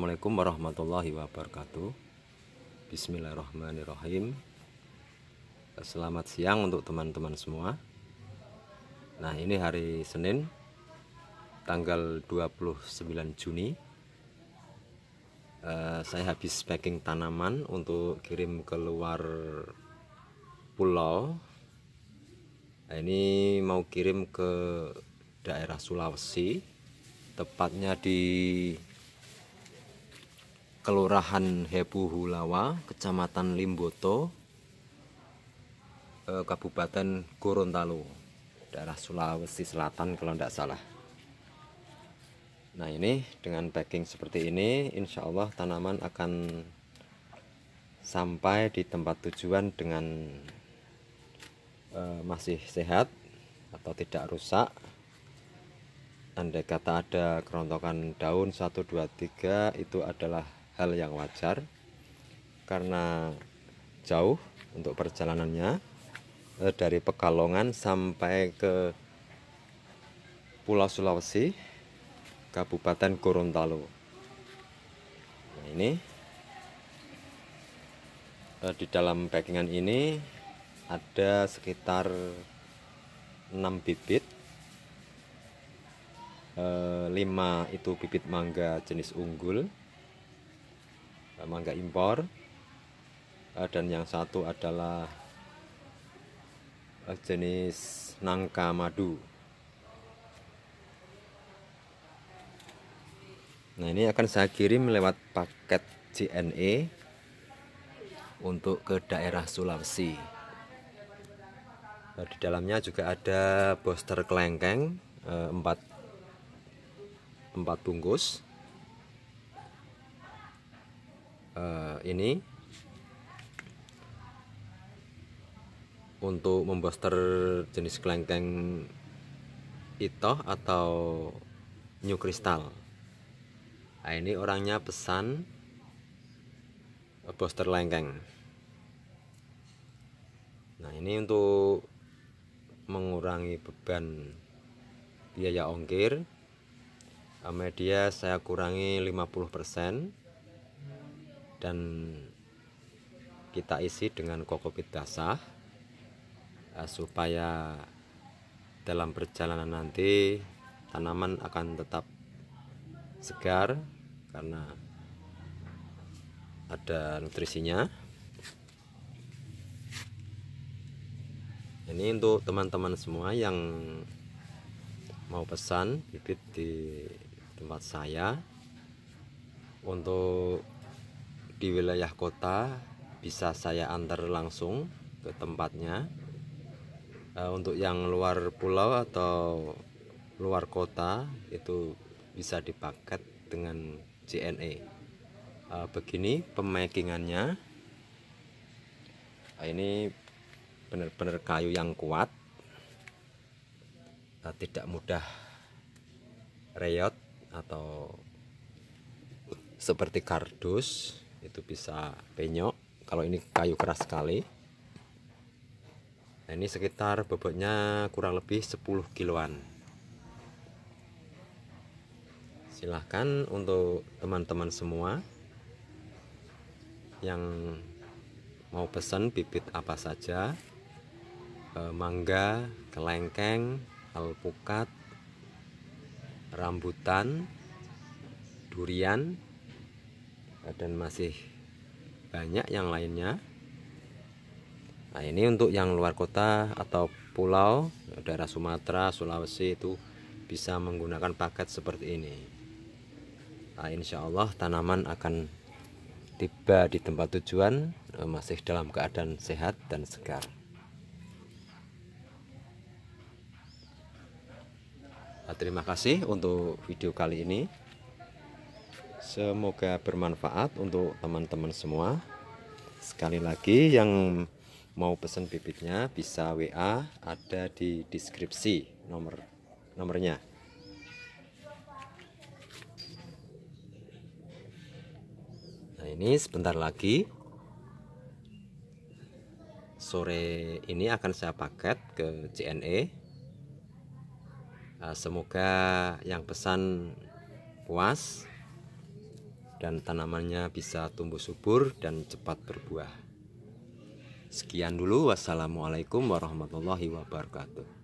Assalamualaikum warahmatullahi wabarakatuh Bismillahirrahmanirrahim Selamat siang untuk teman-teman semua Nah ini hari Senin Tanggal 29 Juni eh, Saya habis packing tanaman Untuk kirim ke luar pulau nah, Ini mau kirim ke daerah Sulawesi Tepatnya di Kelurahan Hebuhulawa, Kecamatan Limboto, eh, Kabupaten Gorontalo, daerah Sulawesi Selatan kalau tidak salah. Nah ini dengan packing seperti ini, insya Allah tanaman akan sampai di tempat tujuan dengan uh, masih sehat atau tidak rusak. Andai kata ada kerontokan daun 1, 2, 3 itu adalah hal yang wajar karena jauh untuk perjalanannya eh, dari Pekalongan sampai ke Pulau Sulawesi Kabupaten Gorontalo nah ini eh, di dalam packingan ini ada sekitar 6 bibit 5 eh, itu bibit mangga jenis unggul mangga impor eh, dan yang satu adalah eh, jenis nangka madu nah ini akan saya kirim lewat paket JNE untuk ke daerah Sulawesi eh, di dalamnya juga ada booster kelengkeng empat 4 bungkus Eh, ini untuk memboster jenis kelengkeng itoh atau new kristal nah, ini orangnya pesan boster lengkeng nah ini untuk mengurangi beban biaya ongkir media saya kurangi dan kita isi dengan kokopit basah eh, supaya dalam perjalanan nanti tanaman akan tetap segar karena ada nutrisinya ini untuk teman-teman semua yang mau pesan bibit di tempat saya untuk di wilayah kota bisa saya antar langsung ke tempatnya eh, untuk yang luar pulau atau luar kota itu bisa dipaket dengan JNE eh, begini pemakingannya eh, ini benar-benar kayu yang kuat tidak mudah reyot atau seperti kardus itu bisa penyok kalau ini kayu keras sekali nah, ini sekitar bobotnya kurang lebih 10 kiloan silahkan untuk teman-teman semua yang mau pesan bibit apa saja eh, mangga, kelengkeng, alpukat, rambutan, durian, dan masih banyak yang lainnya nah ini untuk yang luar kota atau pulau daerah Sumatera Sulawesi itu bisa menggunakan paket seperti ini nah, Insya Allah tanaman akan tiba di tempat tujuan eh, masih dalam keadaan sehat dan segar nah, terima kasih untuk video kali ini Semoga bermanfaat untuk teman-teman semua. Sekali lagi yang mau pesan bibitnya bisa WA ada di deskripsi nomor nomornya. Nah, ini sebentar lagi sore ini akan saya paket ke CNE. Ah, semoga yang pesan puas dan tanamannya bisa tumbuh subur dan cepat berbuah. Sekian dulu, wassalamualaikum warahmatullahi wabarakatuh.